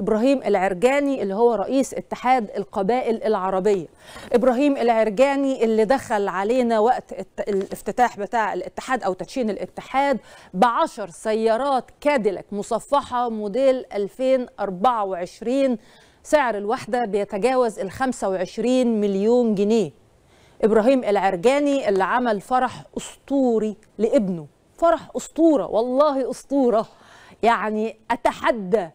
ابراهيم العرجاني اللي هو رئيس اتحاد القبائل العربيه ابراهيم العرجاني اللي دخل علينا وقت الافتتاح بتاع الاتحاد او تدشين الاتحاد بعشر سيارات كاديلاك مصفحه موديل 2024 سعر الواحده بيتجاوز ال 25 مليون جنيه ابراهيم العرجاني اللي عمل فرح اسطوري لابنه فرح اسطوره والله اسطوره يعني اتحدى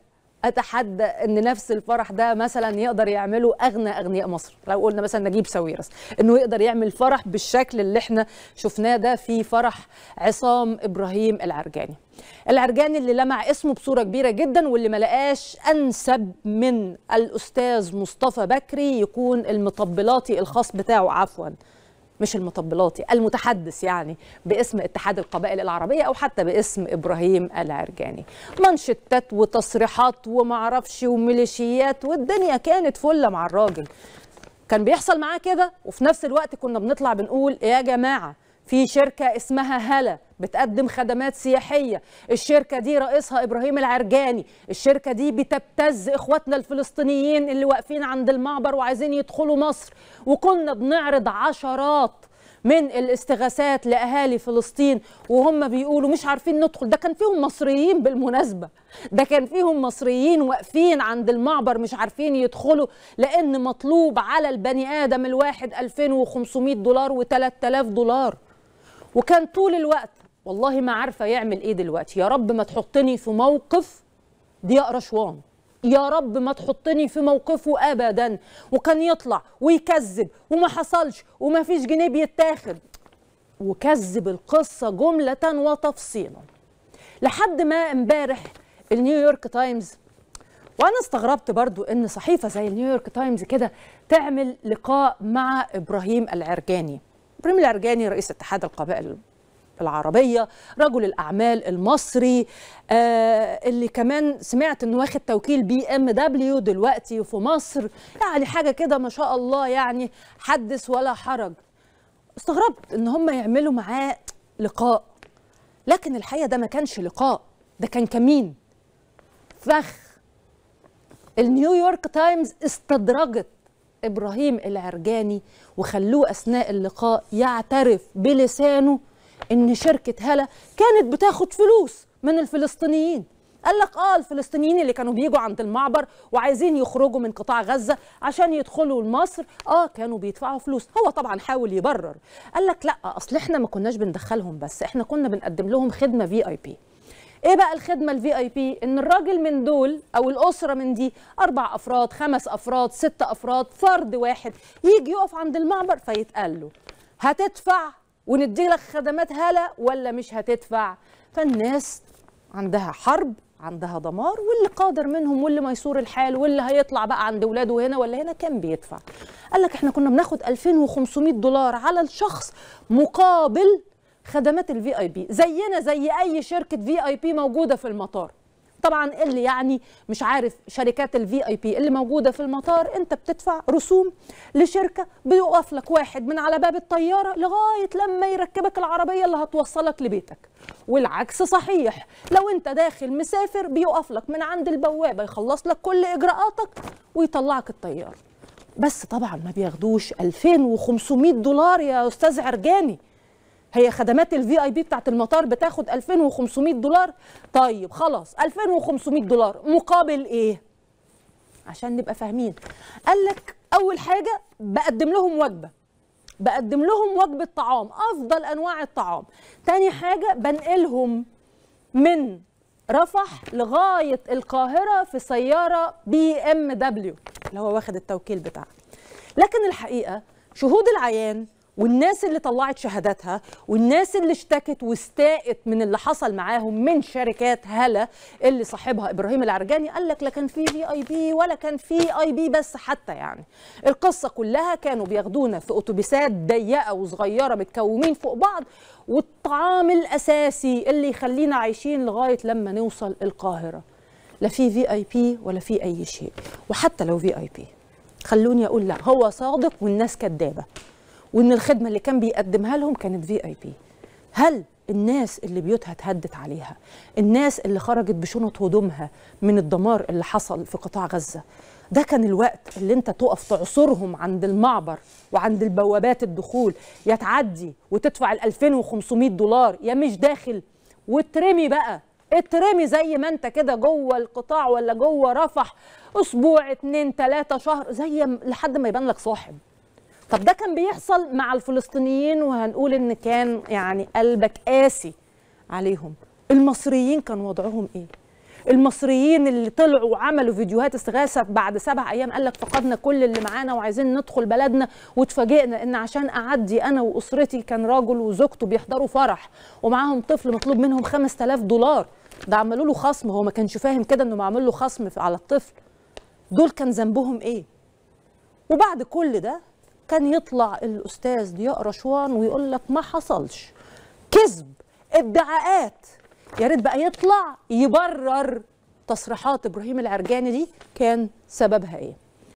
اتحدى ان نفس الفرح ده مثلا يقدر يعمله اغنى اغنياء مصر لو قلنا مثلا نجيب ساويرس انه يقدر يعمل فرح بالشكل اللي احنا شفناه ده في فرح عصام ابراهيم العرجاني العرجاني اللي لمع اسمه بصوره كبيره جدا واللي ما لقاش انسب من الاستاذ مصطفى بكري يكون المطبلاتي الخاص بتاعه عفوا مش المطبلاتي المتحدث يعني باسم اتحاد القبائل العربية أو حتى باسم إبراهيم العرجاني منشطات وتصريحات ومعرفش وميليشيات والدنيا كانت فلة مع الراجل كان بيحصل معاه كده وفي نفس الوقت كنا بنطلع بنقول يا جماعة في شركة اسمها هلا بتقدم خدمات سياحية الشركة دي رئيسها إبراهيم العرجاني الشركة دي بتبتز إخواتنا الفلسطينيين اللي واقفين عند المعبر وعايزين يدخلوا مصر وكنا بنعرض عشرات من الاستغاثات لأهالي فلسطين وهم بيقولوا مش عارفين ندخل ده كان فيهم مصريين بالمناسبة ده كان فيهم مصريين واقفين عند المعبر مش عارفين يدخلوا لأن مطلوب على البني آدم الواحد 2500 دولار و3000 دولار وكان طول الوقت والله ما عارفه يعمل ايه دلوقتي يا رب ما تحطني في موقف ضياء رشوان يا رب ما تحطني في موقفه ابدا وكان يطلع ويكذب وما حصلش وما فيش جنيه بيتاخد وكذب القصه جمله وتفصيلا لحد ما امبارح النيويورك تايمز وانا استغربت برضو ان صحيفه زي النيويورك تايمز كده تعمل لقاء مع ابراهيم العرجاني ابراهيم العرجاني رئيس اتحاد القبائل العربيه رجل الاعمال المصري آه اللي كمان سمعت انه واخد توكيل بي ام دبليو دلوقتي في مصر يعني حاجه كده ما شاء الله يعني حدث ولا حرج استغربت ان هم يعملوا معاه لقاء لكن الحقيقه ده ما كانش لقاء ده كان كمين فخ النيويورك تايمز استدرجت ابراهيم العرجاني وخلوه اثناء اللقاء يعترف بلسانه ان شركه هلا كانت بتاخد فلوس من الفلسطينيين قال لك اه الفلسطينيين اللي كانوا بيجوا عند المعبر وعايزين يخرجوا من قطاع غزه عشان يدخلوا لمصر اه كانوا بيدفعوا فلوس هو طبعا حاول يبرر قال لك لا اصل احنا ما كناش بندخلهم بس احنا كنا بنقدم لهم خدمه في اي بي ايه بقى الخدمه الفي اي بي ان الراجل من دول او الاسره من دي اربع افراد خمس افراد ست افراد فرد واحد يجي يقف عند المعبر فيتقال له هتدفع وندي لك خدمات هلا ولا مش هتدفع فالناس عندها حرب عندها دمار واللي قادر منهم واللي ميسور الحال واللي هيطلع بقى عند ولاده هنا ولا هنا كان بيدفع قال لك احنا كنا بناخد 2500 دولار على الشخص مقابل خدمات الفي اي بي زينا زي اي شركه في اي بي موجوده في المطار طبعا اللي يعني مش عارف شركات الفي اي بي اللي موجوده في المطار انت بتدفع رسوم لشركه بيوقف لك واحد من على باب الطياره لغايه لما يركبك العربيه اللي هتوصلك لبيتك والعكس صحيح لو انت داخل مسافر بيوقف لك من عند البوابه يخلص لك كل اجراءاتك ويطلعك الطياره بس طبعا ما بياخدوش 2500 دولار يا استاذ عرجاني هي خدمات الفي اي بي بتاعت المطار بتاخد 2500 دولار طيب خلاص 2500 دولار مقابل ايه عشان نبقى فاهمين قال لك اول حاجه بقدم لهم وجبه بقدم لهم وجبه طعام افضل انواع الطعام تاني حاجه بنقلهم من رفح لغايه القاهره في سياره بي ام دبليو اللي هو واخد التوكيل بتاعها لكن الحقيقه شهود العيان والناس اللي طلعت شهاداتها والناس اللي اشتكت واستاءت من اللي حصل معاهم من شركات هلا اللي صاحبها ابراهيم العرجاني قال لك لا كان في في اي بي ولا كان في اي بي بس حتى يعني القصه كلها كانوا بياخدونا في اتوبيسات ضيقه وصغيره متكومين فوق بعض والطعام الاساسي اللي يخلينا عايشين لغايه لما نوصل القاهره لا في في اي بي ولا في اي شيء وحتى لو في اي بي خلوني اقول لا هو صادق والناس كدابه وان الخدمه اللي كان بيقدمها لهم كانت في اي بي هل الناس اللي بيوتها اتهدت عليها الناس اللي خرجت بشنط هدومها من الدمار اللي حصل في قطاع غزه ده كان الوقت اللي انت تقف تعصرهم عند المعبر وعند البوابات الدخول يا تعدي وتدفع ال 2500 دولار يا مش داخل وترمي بقى اترمي زي ما انت كده جوه القطاع ولا جوه رفح اسبوع اتنين تلاته شهر زي لحد ما يبان لك صاحب طب ده كان بيحصل مع الفلسطينيين وهنقول ان كان يعني قلبك قاسي عليهم المصريين كان وضعهم ايه المصريين اللي طلعوا وعملوا فيديوهات استغاثه بعد سبع ايام قال لك فقدنا كل اللي معانا وعايزين ندخل بلدنا واتفاجئنا ان عشان اعدي انا واسرتي كان راجل وزوجته بيحضروا فرح ومعاهم طفل مطلوب منهم 5000 دولار ده عملوا له خصم هو ما كانش فاهم كده انه معمول له خصم على الطفل دول كان ذنبهم ايه وبعد كل ده كان يطلع الاستاذ ضياء رشوان ويقول لك ما حصلش كذب ادعاءات يا ريت بقى يطلع يبرر تصريحات ابراهيم العرجاني دي كان سببها ايه